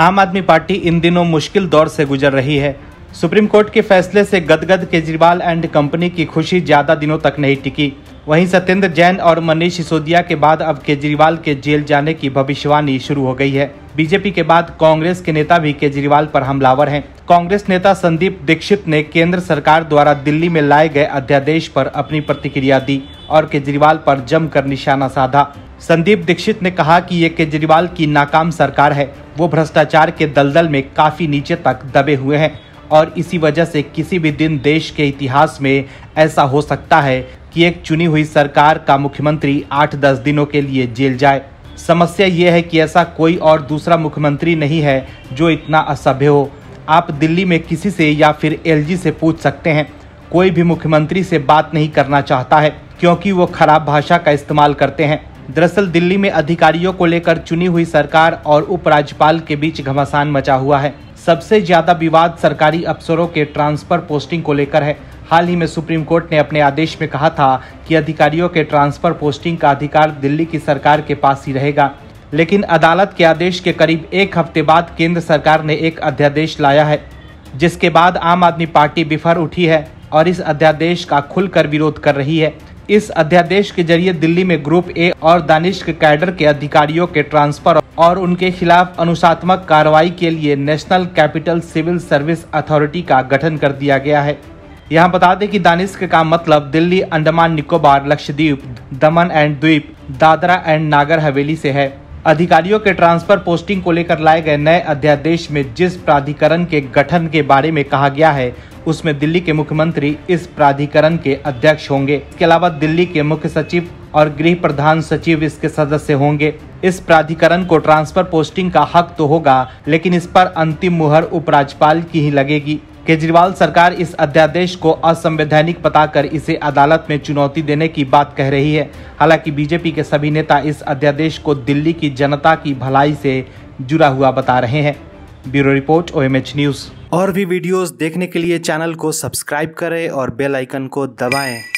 आम आदमी पार्टी इन दिनों मुश्किल दौर से गुजर रही है सुप्रीम कोर्ट के फैसले से गदगद केजरीवाल एंड कंपनी की खुशी ज्यादा दिनों तक नहीं टिकी वहीं सत्येंद्र जैन और मनीष सिसोदिया के बाद अब केजरीवाल के जेल जाने की भविष्यवाणी शुरू हो गई है बीजेपी के बाद कांग्रेस के नेता भी केजरीवाल पर हमलावर हैं। कांग्रेस नेता संदीप दीक्षित ने केंद्र सरकार द्वारा दिल्ली में लाए गए अध्यादेश पर अपनी प्रतिक्रिया दी और केजरीवाल पर जमकर निशाना साधा संदीप दीक्षित ने कहा कि ये केजरीवाल की नाकाम सरकार है वो भ्रष्टाचार के दलदल में काफ़ी नीचे तक दबे हुए हैं और इसी वजह से किसी भी दिन देश के इतिहास में ऐसा हो सकता है कि एक चुनी हुई सरकार का मुख्यमंत्री आठ दस दिनों के लिए जेल जाए समस्या ये है कि ऐसा कोई और दूसरा मुख्यमंत्री नहीं है जो इतना असभ्य हो आप दिल्ली में किसी से या फिर एलजी से पूछ सकते हैं कोई भी मुख्यमंत्री से बात नहीं करना चाहता है क्योंकि वो खराब भाषा का इस्तेमाल करते हैं दरअसल दिल्ली में अधिकारियों को लेकर चुनी हुई सरकार और उपराज्यपाल के बीच घमासान मचा हुआ है सबसे ज्यादा विवाद सरकारी अफसरों के ट्रांसफर पोस्टिंग को लेकर है हाल ही में सुप्रीम कोर्ट ने अपने आदेश में कहा था कि अधिकारियों के ट्रांसफर पोस्टिंग का अधिकार दिल्ली की सरकार के पास ही रहेगा लेकिन अदालत के आदेश के करीब एक हफ्ते बाद केंद्र सरकार ने एक अध्यादेश लाया है जिसके बाद आम आदमी पार्टी बिफर उठी है और इस अध्यादेश का खुलकर विरोध कर रही है इस अध्यादेश के जरिए दिल्ली में ग्रुप ए और दानिश के कैडर के अधिकारियों के ट्रांसफर और उनके खिलाफ अनुशासनात्मक कार्रवाई के लिए national capital civil service authority का गठन कर दिया गया है यहाँ बता दें कि दानिश का मतलब दिल्ली अंडमान निकोबार लक्षद्वीप दमन एंड द्वीप दादरा एंड नागर हवेली से है अधिकारियों के ट्रांसफर पोस्टिंग को लेकर लाए गए नए अध्यादेश में जिस प्राधिकरण के गठन के बारे में कहा गया है उसमें दिल्ली के मुख्यमंत्री इस प्राधिकरण के अध्यक्ष होंगे इसके अलावा दिल्ली के मुख्य सचिव और गृह प्रधान सचिव इसके सदस्य होंगे इस प्राधिकरण को ट्रांसफर पोस्टिंग का हक तो होगा लेकिन इस पर अंतिम मुहर उपराज्यपाल की ही लगेगी केजरीवाल सरकार इस अध्यादेश को असंवैधानिक बताकर इसे अदालत में चुनौती देने की बात कह रही है हालांकि बीजेपी के सभी नेता इस अध्यादेश को दिल्ली की जनता की भलाई से जुड़ा हुआ बता रहे हैं ब्यूरो रिपोर्ट ओ न्यूज़ और भी वीडियोस देखने के लिए चैनल को सब्सक्राइब करें और बेल आइकन को दबाएं